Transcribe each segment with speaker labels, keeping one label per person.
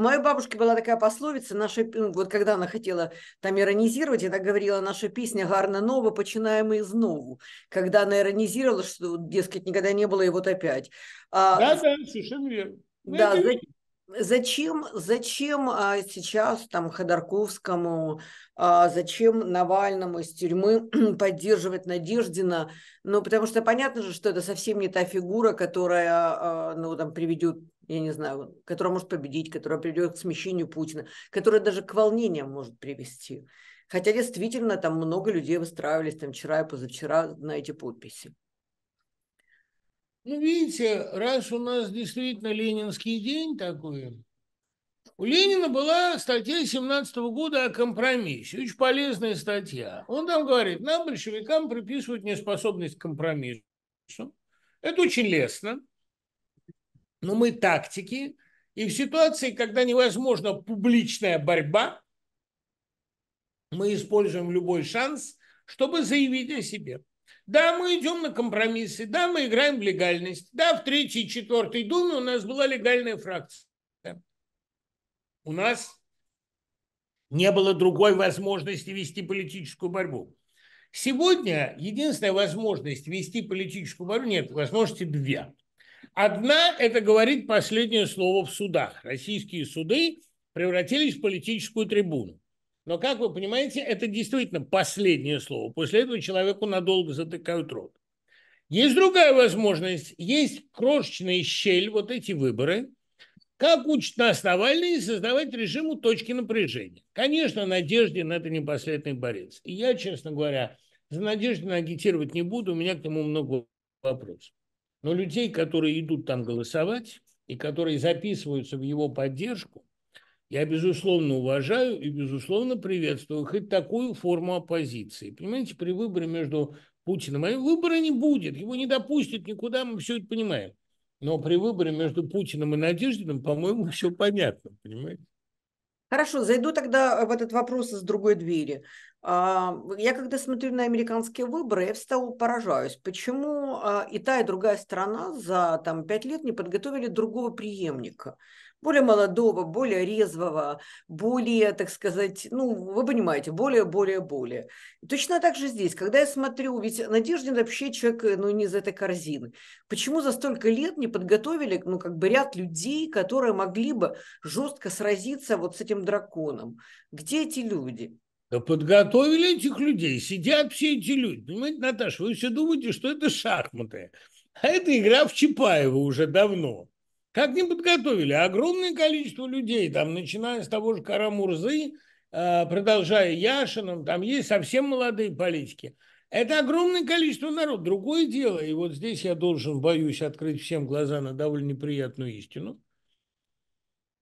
Speaker 1: моей бабушки была такая пословица, наша, ну, вот когда она хотела там иронизировать, она говорила, наша песня Гарна Нова, починаем из нову. Когда она иронизировала, что, дескать, никогда не было, и вот опять. А, да, да,
Speaker 2: совершенно верно.
Speaker 1: Ну, да, это... Зачем, зачем а, сейчас там Ходорковскому, а, зачем Навальному из тюрьмы поддерживать Надеждина? Ну, потому что понятно же, что это совсем не та фигура, которая а, ну, там, приведет я не знаю, которая может победить, которая приведет к смещению Путина, которая даже к волнениям может привести. Хотя действительно там много людей выстраивались там вчера и позавчера на эти подписи.
Speaker 2: Ну, видите, раз у нас действительно ленинский день такой, у Ленина была статья 17 года о компромиссе, очень полезная статья. Он там говорит, нам, большевикам, приписывают неспособность к компромиссу. Это очень лестно. Но мы тактики, и в ситуации, когда невозможна публичная борьба, мы используем любой шанс, чтобы заявить о себе. Да, мы идем на компромиссы, да, мы играем в легальность, да, в третьей и четвертой думе у нас была легальная фракция. У нас не было другой возможности вести политическую борьбу. Сегодня единственная возможность вести политическую борьбу, нет, возможности две – Одна – это говорит последнее слово в судах. Российские суды превратились в политическую трибуну. Но, как вы понимаете, это действительно последнее слово. После этого человеку надолго затыкают рот. Есть другая возможность. Есть крошечная щель, вот эти выборы. Как учит нас Навальный создавать режиму точки напряжения? Конечно, Надеждин – это непоследный борец. И я, честно говоря, за Надеждина агитировать не буду, у меня к нему много вопросов. Но людей, которые идут там голосовать и которые записываются в его поддержку, я, безусловно, уважаю и, безусловно, приветствую хоть такую форму оппозиции. Понимаете, при выборе между Путиным... А выбора не будет, его не допустят никуда, мы все это понимаем. Но при выборе между Путиным и Надеждиным, по-моему, все понятно, понимаете?
Speaker 1: Хорошо, зайду тогда в этот вопрос из другой двери. А, я когда смотрю на американские выборы, я всегда поражаюсь, почему а, и та, и другая страна за там, пять лет не подготовили другого преемника более молодого, более резвого, более, так сказать, ну, вы понимаете, более, более, более. точно так же здесь, когда я смотрю, ведь Надеждин вообще человек, э, ну, не из этой корзины. Почему за столько лет не подготовили, ну, как бы ряд людей, которые могли бы жестко
Speaker 2: сразиться вот с этим драконом? Где эти люди? Да подготовили этих людей, сидят все эти люди. Понимаете, Наташа, вы все думаете, что это шахматы. А это игра в Чапаева уже давно как-нибудь подготовили, Огромное количество людей, там, начиная с того же Карамурзы, э, продолжая Яшином, там есть совсем молодые политики. Это огромное количество народ, Другое дело, и вот здесь я должен, боюсь, открыть всем глаза на довольно неприятную истину.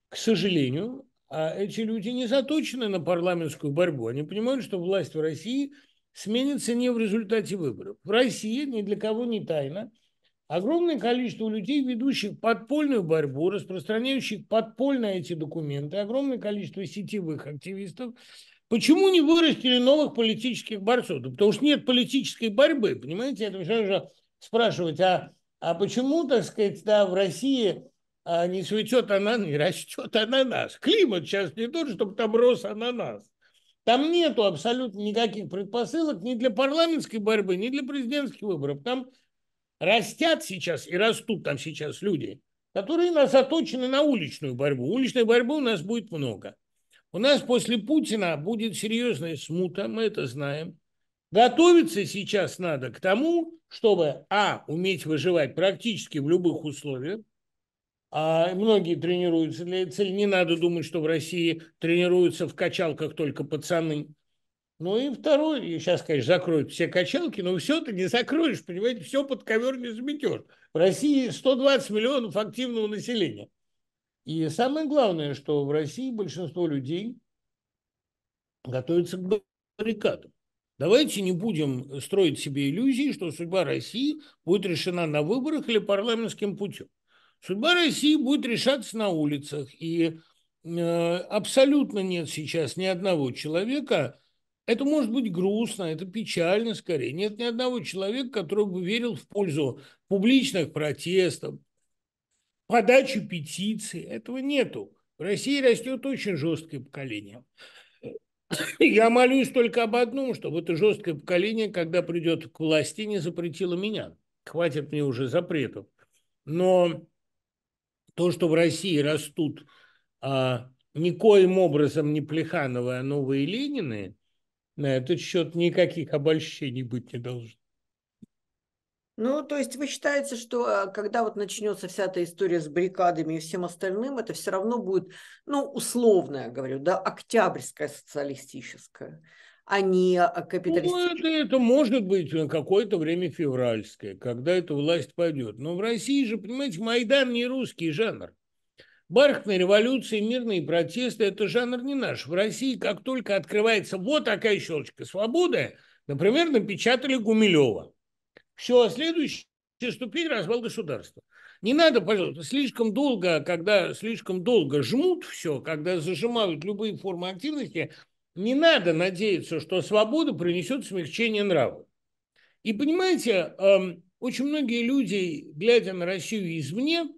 Speaker 2: К сожалению, а, эти люди не заточены на парламентскую борьбу. Они понимают, что власть в России сменится не в результате выборов. В России, ни для кого не тайна, Огромное количество людей, ведущих подпольную борьбу, распространяющих подпольно эти документы, огромное количество сетевых активистов. Почему не вырастили новых политических борцов? Да потому что нет политической борьбы, понимаете? Это все же спрашивать, а, а почему, так сказать, да, в России а не цветет ананас, не растет ананас. Климат сейчас не тот, чтобы там рос ананас. Там нету абсолютно никаких предпосылок ни для парламентской борьбы, ни для президентских выборов. Там растят сейчас и растут там сейчас люди, которые нас заточены на уличную борьбу. Уличной борьбы у нас будет много. У нас после Путина будет серьезная смута, мы это знаем. Готовиться сейчас надо к тому, чтобы, а, уметь выживать практически в любых условиях, а многие тренируются для этой цели. Не надо думать, что в России тренируются в качалках только пацаны. Ну и второй, и сейчас, конечно, закроют все качалки, но все ты не закроешь, понимаете, все под ковер не заметешь. В России 120 миллионов активного населения. И самое главное, что в России большинство людей готовится к баррикадам. Давайте не будем строить себе иллюзии, что судьба России будет решена на выборах или парламентским путем. Судьба России будет решаться на улицах. И э, абсолютно нет сейчас ни одного человека, это может быть грустно, это печально скорее. Нет ни одного человека, который бы верил в пользу публичных протестов, подачи петиций. Этого нету. В России растет очень жесткое поколение. Я молюсь только об одном, чтобы это жесткое поколение, когда придет к власти, не запретило меня. Хватит мне уже запретов. Но то, что в России растут а, никоим образом не Плехановы, а новые Ленины – на этот счет никаких обольщений быть не должно.
Speaker 1: Ну, то есть вы считаете, что э, когда вот начнется вся эта история с баррикадами и всем остальным, это все равно будет, ну, условно говорю, да, октябрьская социалистическая, а не э,
Speaker 2: капиталистическая? Ну, это, это может быть какое-то время февральское, когда эта власть пойдет. Но в России же, понимаете, Майдан не русский жанр. Бархатные революции, мирные протесты – это жанр не наш. В России, как только открывается вот такая щелочка свободы, например, напечатали Гумилева. Все, а следующая ступень – развал государства. Не надо, пожалуйста, слишком долго, когда слишком долго жмут все, когда зажимают любые формы активности, не надо надеяться, что свобода принесет смягчение нравов. И понимаете, эм, очень многие люди, глядя на Россию извне,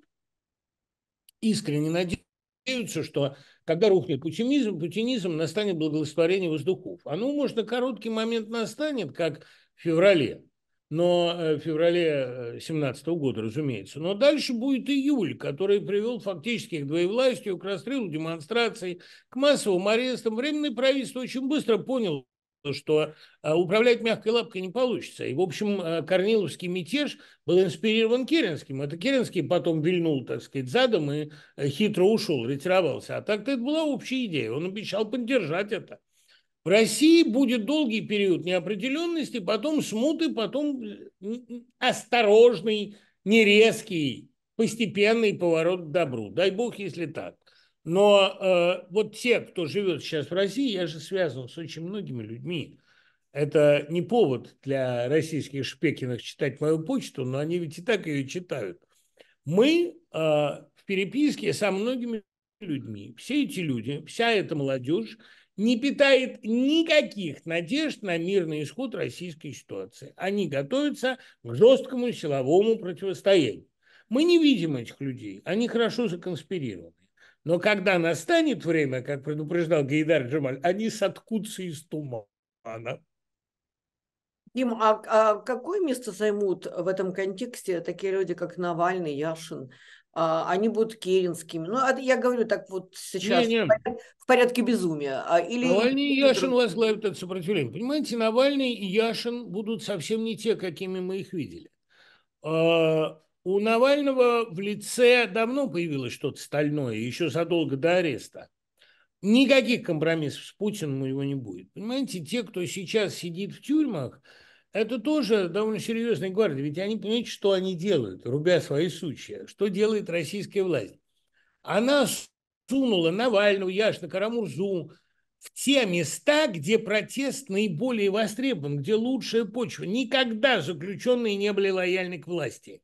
Speaker 2: искренне надеются, что когда рухнет путинизм, путинизм настанет благословение воздухов. Оно, а ну, можно, короткий момент настанет, как в феврале, но э, в феврале 2017 э, года, разумеется. Но дальше будет июль, который привел фактически к двоевластию, к расстрелу демонстрации, к массовым арестам. Временное правительство очень быстро поняло, что а, управлять мягкой лапкой не получится. И, в общем, а, Корниловский мятеж был инспирирован Керенским. Это Керенский потом вильнул, так сказать, задом и а, хитро ушел, ретировался. А так-то это была общая идея. Он обещал поддержать это. В России будет долгий период неопределенности, потом смуты, потом э, осторожный, нерезкий, постепенный поворот к добру. Дай бог, если так. Но э, вот те, кто живет сейчас в России, я же связан с очень многими людьми. Это не повод для российских Шпекиных читать мою почту, но они ведь и так ее читают. Мы э, в переписке со многими людьми, все эти люди, вся эта молодежь не питает никаких надежд на мирный исход российской ситуации. Они готовятся к жесткому силовому противостоянию. Мы не видим этих людей, они хорошо законспирированы. Но когда настанет время, как предупреждал Гейдар Джамаль, они соткутся из тумана. Дим, а, а
Speaker 1: какое место займут в этом контексте такие люди, как Навальный, Яшин? А, они будут керенскими. Ну, а я говорю так вот сейчас не, не.
Speaker 2: В, порядке, безумия. А, или... Навальный и Яшин возглавят это сопротивление. Понимаете, Навальный и Яшин будут совсем не те, какими мы их видели. А, у Навального в лице давно появилось что-то стальное, еще задолго до ареста. Никаких компромиссов с Путиным у него не будет. Понимаете, те, кто сейчас сидит в тюрьмах, это тоже довольно серьезная гвардия. Ведь они, понимают, что они делают, рубя свои сучья? Что делает российская власть? Она сунула Навального, Яшина, Карамурзу в те места, где протест наиболее востребован, где лучшая почва. Никогда заключенные не были лояльны к власти.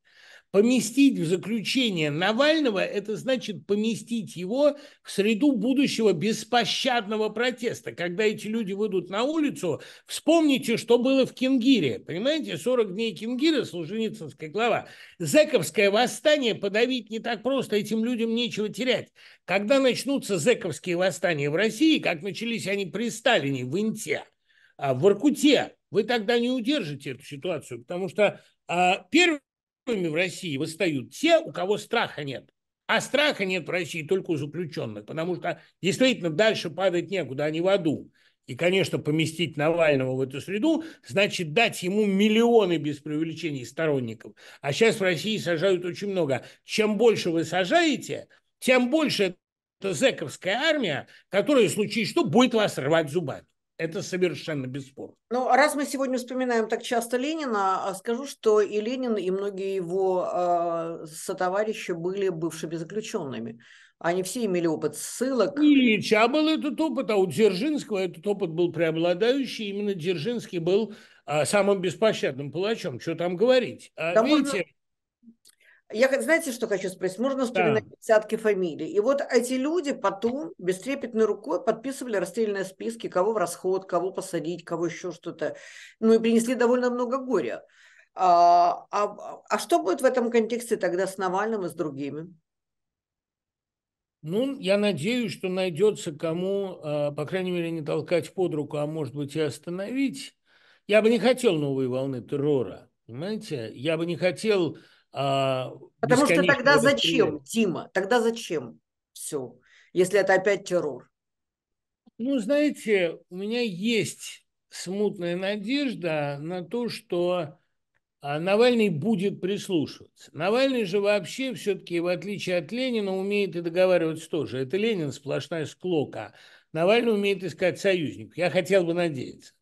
Speaker 2: Поместить в заключение Навального – это значит поместить его в среду будущего беспощадного протеста. Когда эти люди выйдут на улицу, вспомните, что было в Кенгире. Понимаете, 40 дней Кенгира, Солженицынская глава. Зековское восстание подавить не так просто, этим людям нечего терять. Когда начнутся зековские восстания в России, как начались они при Сталине в Инте, а, в Иркуте, вы тогда не удержите эту ситуацию, потому что а, первый в России восстают те, у кого страха нет. А страха нет в России только у заключенных, потому что действительно дальше падать некуда, а не в аду. И, конечно, поместить Навального в эту среду, значит дать ему миллионы без преувеличений сторонников. А сейчас в России сажают очень много. Чем больше вы сажаете, тем больше эта зэковская армия, которая, случись что, будет вас рвать зубами. Это совершенно бесспорно.
Speaker 1: Ну, а раз мы сегодня вспоминаем так часто Ленина, а скажу, что и Ленин, и многие его э, сотоварищи были бывшими заключенными. Они все имели опыт ссылок.
Speaker 2: И Ильича был этот опыт, а у Дзержинского этот опыт был преобладающий. Именно Дзержинский был а, самым беспощадным палачом. Что там говорить? А, да видите,
Speaker 1: я, знаете, что хочу спросить? Можно вспоминать да. десятки фамилий. И вот эти люди потом бестрепетной рукой подписывали расстрельные списки, кого в расход, кого посадить, кого еще что-то. Ну и принесли довольно много горя. А, а, а что будет в этом контексте тогда с Навальным и с другими?
Speaker 2: Ну, я надеюсь, что найдется кому, а, по крайней мере, не толкать под руку, а может быть и остановить. Я бы не хотел новой волны террора, понимаете? Я бы не хотел а, Потому что тогда зачем, Тима?
Speaker 1: Тогда зачем
Speaker 2: все, если это опять террор? Ну, знаете, у меня есть смутная надежда на то, что а, Навальный будет прислушиваться. Навальный же вообще все-таки, в отличие от Ленина, умеет и договариваться тоже. Это Ленин сплошная склока. Навальный умеет искать союзников. Я хотел бы надеяться.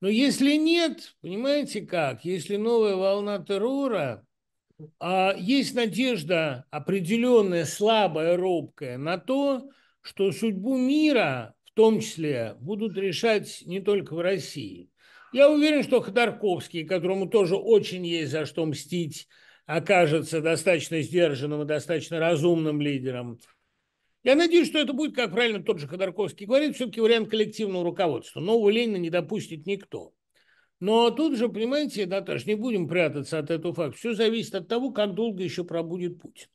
Speaker 2: Но если нет, понимаете как, если новая волна террора, а есть надежда определенная, слабая, робкая, на то, что судьбу мира, в том числе, будут решать не только в России. Я уверен, что Ходорковский, которому тоже очень есть за что мстить, окажется достаточно сдержанным и достаточно разумным лидером. Я надеюсь, что это будет, как правильно тот же Ходорковский говорит, все-таки вариант коллективного руководства. Нового Ленина не допустит никто. Но ну, а тут же, понимаете, Наташа, не будем прятаться от этого факта. Все зависит от того, как долго еще пробудет Путин.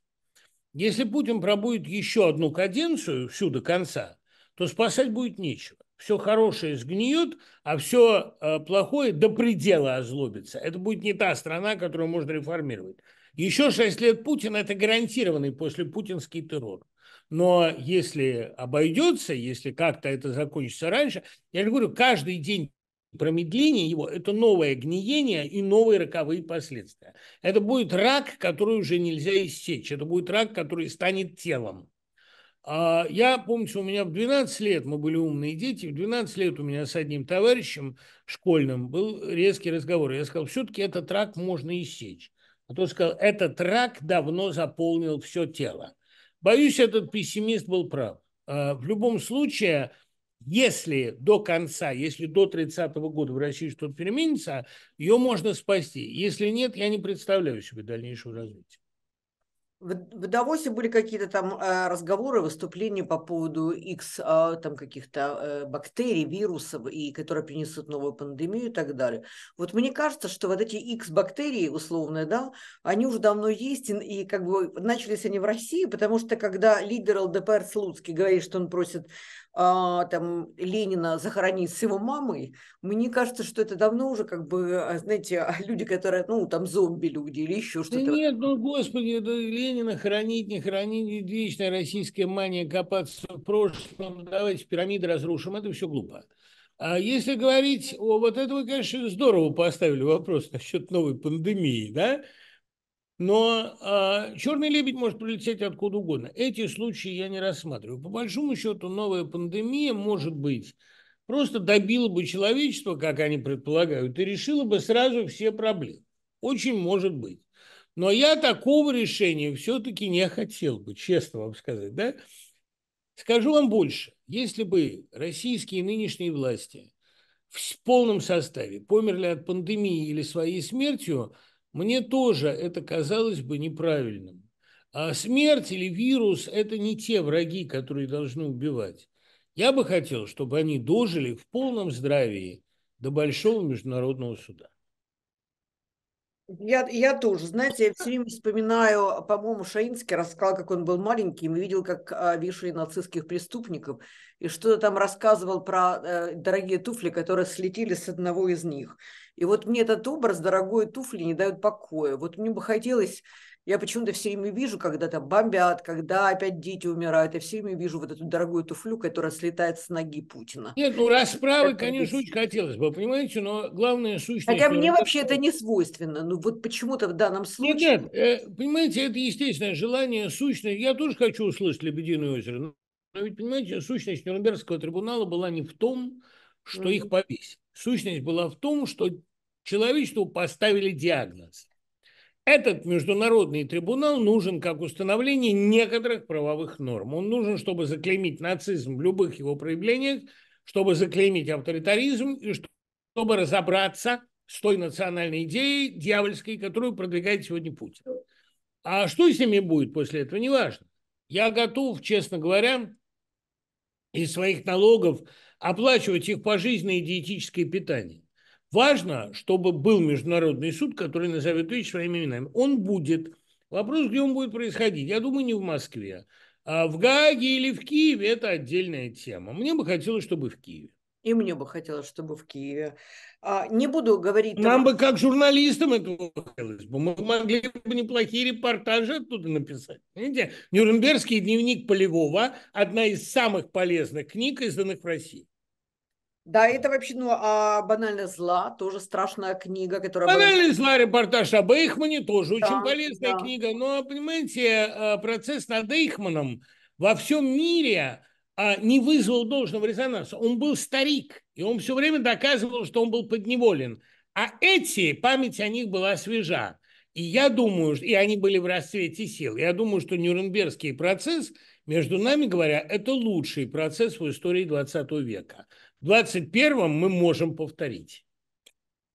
Speaker 2: Если Путин пробудет еще одну каденцию, всю до конца, то спасать будет нечего. Все хорошее сгниет, а все э, плохое до предела озлобится. Это будет не та страна, которую можно реформировать. Еще шесть лет Путина – это гарантированный после путинский террор. Но если обойдется, если как-то это закончится раньше, я же говорю, каждый день Промедление его – это новое гниение и новые роковые последствия. Это будет рак, который уже нельзя истечь. Это будет рак, который станет телом. А, я помню, у меня в 12 лет, мы были умные дети, в 12 лет у меня с одним товарищем школьным был резкий разговор. Я сказал, все-таки этот рак можно истечь. А тот сказал, этот рак давно заполнил все тело. Боюсь, этот пессимист был прав. А, в любом случае, если до конца, если до 30 -го года в России что-то переменится, ее можно спасти. Если нет, я не представляю себе дальнейшего развития.
Speaker 1: В, в Давосе были какие-то там э, разговоры, выступления по поводу X э, там каких-то э, бактерий, вирусов, и которые принесут новую пандемию и так далее. Вот мне кажется, что вот эти X бактерии условно, да, они уже давно есть, и, и как бы начались они в России, потому что когда лидер ЛДПР Слуцкий говорит, что он просит а, там, Ленина захоронить с его мамой, мне кажется, что это давно уже как бы, а, знаете, люди, которые, ну, там зомби-люди или еще что-то. Да
Speaker 2: нет, ну, господи, это Ленина хранить, не хранить, вечная российская мания копаться в прошлом, ну, давайте пирамиды разрушим, это все глупо. А если говорить о... Вот это вы, конечно, здорово поставили вопрос насчет новой пандемии, да? Но э, черный лебедь может прилететь откуда угодно. Эти случаи я не рассматриваю. По большому счету, новая пандемия, может быть, просто добила бы человечество, как они предполагают, и решила бы сразу все проблемы. Очень может быть. Но я такого решения все-таки не хотел бы, честно вам сказать. Да? Скажу вам больше. Если бы российские нынешние власти в полном составе померли от пандемии или своей смертью, мне тоже это казалось бы неправильным. А смерть или вирус – это не те враги, которые должны убивать. Я бы хотел, чтобы они дожили в полном здравии до Большого международного суда.
Speaker 1: Я, я тоже, знаете, я все время вспоминаю, по-моему, Шаинский рассказал, как он был маленьким и видел, как а, вешали нацистских преступников, и что-то там рассказывал про э, дорогие туфли, которые слетели с одного из них. И вот мне этот образ дорогой туфли не дает покоя. Вот мне бы хотелось, я почему-то все время вижу, когда то бомбят, когда опять дети умирают, я все время вижу вот эту дорогую туфлю,
Speaker 2: которая слетает с ноги Путина. Нет, ну расправы, это конечно, очень хотелось бы, понимаете, но главное сущность... Хотя мне
Speaker 1: вообще это не свойственно, ну вот почему-то в данном случае... Нет, нет, э,
Speaker 2: понимаете, это естественное желание сущности. Я тоже хочу услышать «Лебединое озеро», но ведь, понимаете, сущность Нюрнбергского трибунала была не в том, что mm-hmm. их повесили. Сущность была в том, что человечеству поставили диагноз. Этот международный трибунал нужен как установление некоторых правовых норм. Он нужен, чтобы заклеймить нацизм в любых его проявлениях, чтобы заклеймить авторитаризм и чтобы разобраться с той национальной идеей дьявольской, которую продвигает сегодня Путин. А что с ними будет после этого, неважно. Я готов, честно говоря, из своих налогов оплачивать их пожизненное диетическое питание. Важно, чтобы был международный суд, который назовет вещи своими именами. Он будет. Вопрос, где он будет происходить. Я думаю, не в Москве. А в Гааге или в Киеве – это отдельная тема. Мне бы хотелось, чтобы в Киеве. И мне бы хотелось, чтобы в Киеве. А, не буду говорить... Нам бы как журналистам этого хотелось бы. Мы могли бы неплохие репортажи оттуда написать. Видите? Нюрнбергский дневник Полевого – одна из самых полезных книг, изданных в России.
Speaker 1: Да, это вообще, ну, а «Банальное зла» тоже страшная книга, которая... «Банальное
Speaker 2: зла» репортаж об Эйхмане тоже да, очень полезная да. книга. Но, понимаете, э, процесс над Эйхманом во всем мире а, не вызвал должного резонанса. Он был старик, и он все время доказывал, что он был подневолен. А эти, память о них была свежа. И я думаю, и они были в расцвете сил. Я думаю, что Нюрнбергский процесс, между нами говоря, это лучший процесс в истории 20 века. В 2021 мы можем повторить.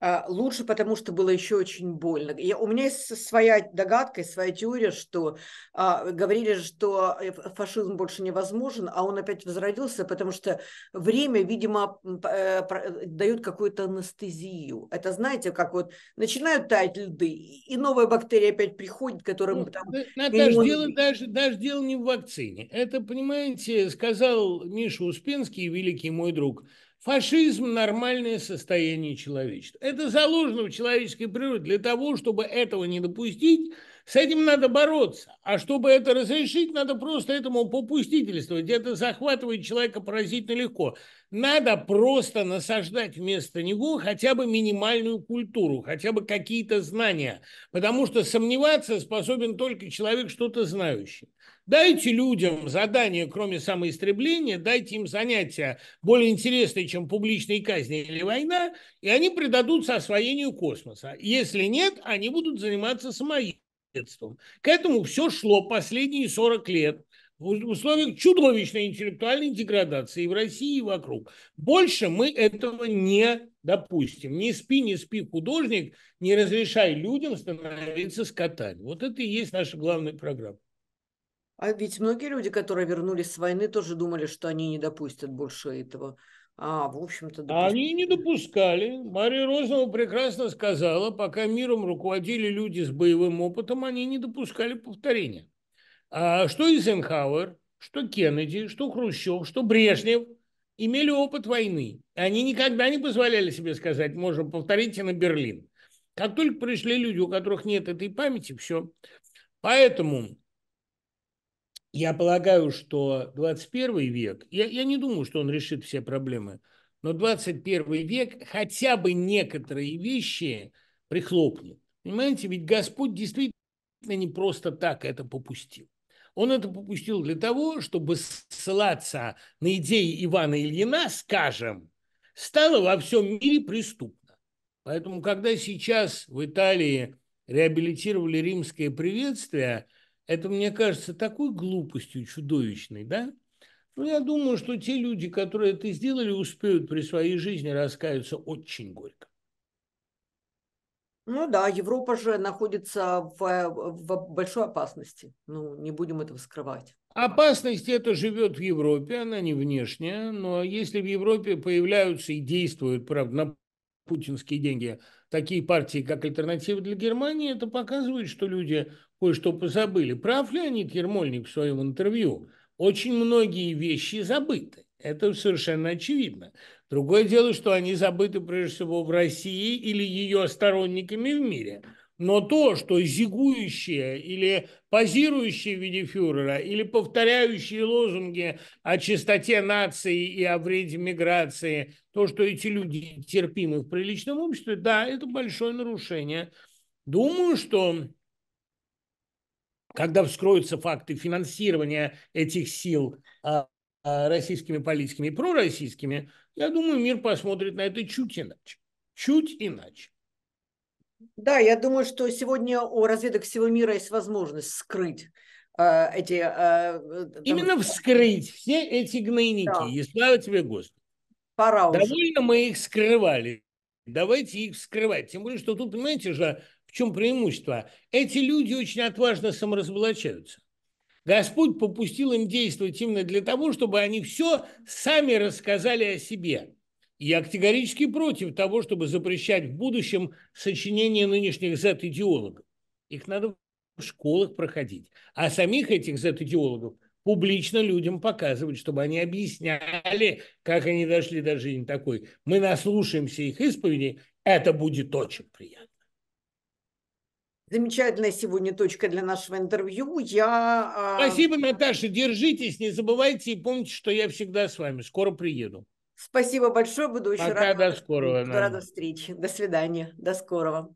Speaker 1: А, лучше, потому что было еще очень больно. Я, у меня есть своя догадка и своя теория, что а, говорили, что э, фашизм больше невозможен, а он опять возродился, потому что время, видимо, э, э, дает какую-то анестезию. Это, знаете, как вот начинают таять льды, и новая бактерия опять приходит, которая... Ну, там,
Speaker 2: Наташа, он... дело, даже, даже дело не в вакцине. Это, понимаете, сказал Миша Успенский, великий мой друг – Фашизм – нормальное состояние человечества. Это заложено в человеческой природе. Для того, чтобы этого не допустить, с этим надо бороться. А чтобы это разрешить, надо просто этому попустительствовать. Это захватывает человека поразительно легко. Надо просто насаждать вместо него хотя бы минимальную культуру, хотя бы какие-то знания. Потому что сомневаться способен только человек, что-то знающий. Дайте людям задание, кроме самоистребления, дайте им занятия более интересные, чем публичные казни или война, и они предадутся освоению космоса. Если нет, они будут заниматься самоедством. К этому все шло последние 40 лет в условиях чудовищной интеллектуальной деградации и в России, и вокруг. Больше мы этого не допустим. Не спи, не спи, художник, не разрешай людям становиться скотами. Вот это и есть наша главная программа. А ведь многие люди, которые вернулись с войны, тоже думали, что они
Speaker 1: не допустят больше этого. А, в общем-то, допустим. А они
Speaker 2: не допускали. Мария Розова прекрасно сказала, пока миром руководили люди с боевым опытом, они не допускали повторения. А что Эйзенхауэр, что Кеннеди, что Хрущев, что Брежнев имели опыт войны. Они никогда не позволяли себе сказать, можем повторить и на Берлин. Как только пришли люди, у которых нет этой памяти, все. Поэтому я полагаю, что 21 век, я, я не думаю, что он решит все проблемы, но 21 век хотя бы некоторые вещи прихлопнет. Понимаете, ведь Господь действительно не просто так это попустил. Он это попустил для того, чтобы ссылаться на идеи Ивана Ильина, скажем, стало во всем мире преступно. Поэтому, когда сейчас в Италии реабилитировали римское приветствие – это, мне кажется, такой глупостью чудовищной, да? Ну, я думаю, что те люди, которые это сделали, успеют при своей жизни раскаяться очень горько.
Speaker 1: Ну да, Европа же находится в, в большой опасности. Ну, не будем этого скрывать.
Speaker 2: Опасность это живет в Европе, она не внешняя, но если в Европе появляются и действуют, правда, на путинские деньги такие партии, как «Альтернатива для Германии», это показывает, что люди кое-что позабыли. Прав Леонид Ермольник в своем интервью. Очень многие вещи забыты. Это совершенно очевидно. Другое дело, что они забыты прежде всего в России или ее сторонниками в мире. Но то, что зигующие или позирующие в виде фюрера, или повторяющие лозунги о чистоте нации и о вреде миграции, то, что эти люди терпимы в приличном обществе, да, это большое нарушение. Думаю, что когда вскроются факты финансирования этих сил а, а, российскими политиками и пророссийскими, я думаю, мир посмотрит на это чуть иначе. Чуть иначе.
Speaker 1: Да, я думаю, что сегодня у разведок всего мира есть возможность скрыть э, эти... Э, там... Именно
Speaker 2: вскрыть все эти гнойники. Да. И слава тебе, Господи. Пора Довольно уже. мы их скрывали. Давайте их вскрывать. Тем более, что тут, понимаете же, чем преимущество? Эти люди очень отважно саморазоблачаются. Господь попустил им действовать именно для того, чтобы они все сами рассказали о себе. Я категорически против того, чтобы запрещать в будущем сочинение нынешних Z-идеологов. Их надо в школах проходить. А самих этих Z-идеологов публично людям показывать, чтобы они объясняли, как они дошли до жизни такой. Мы наслушаемся их исповеди, это будет очень приятно.
Speaker 1: Замечательная сегодня точка для нашего
Speaker 2: интервью. Я... А, Спасибо, Наташа. Держитесь, не забывайте и помните, что я всегда с вами. Скоро приеду.
Speaker 1: Спасибо большое. Буду еще Пока, рада. До скорого. Буду рада встречи, До свидания. До скорого.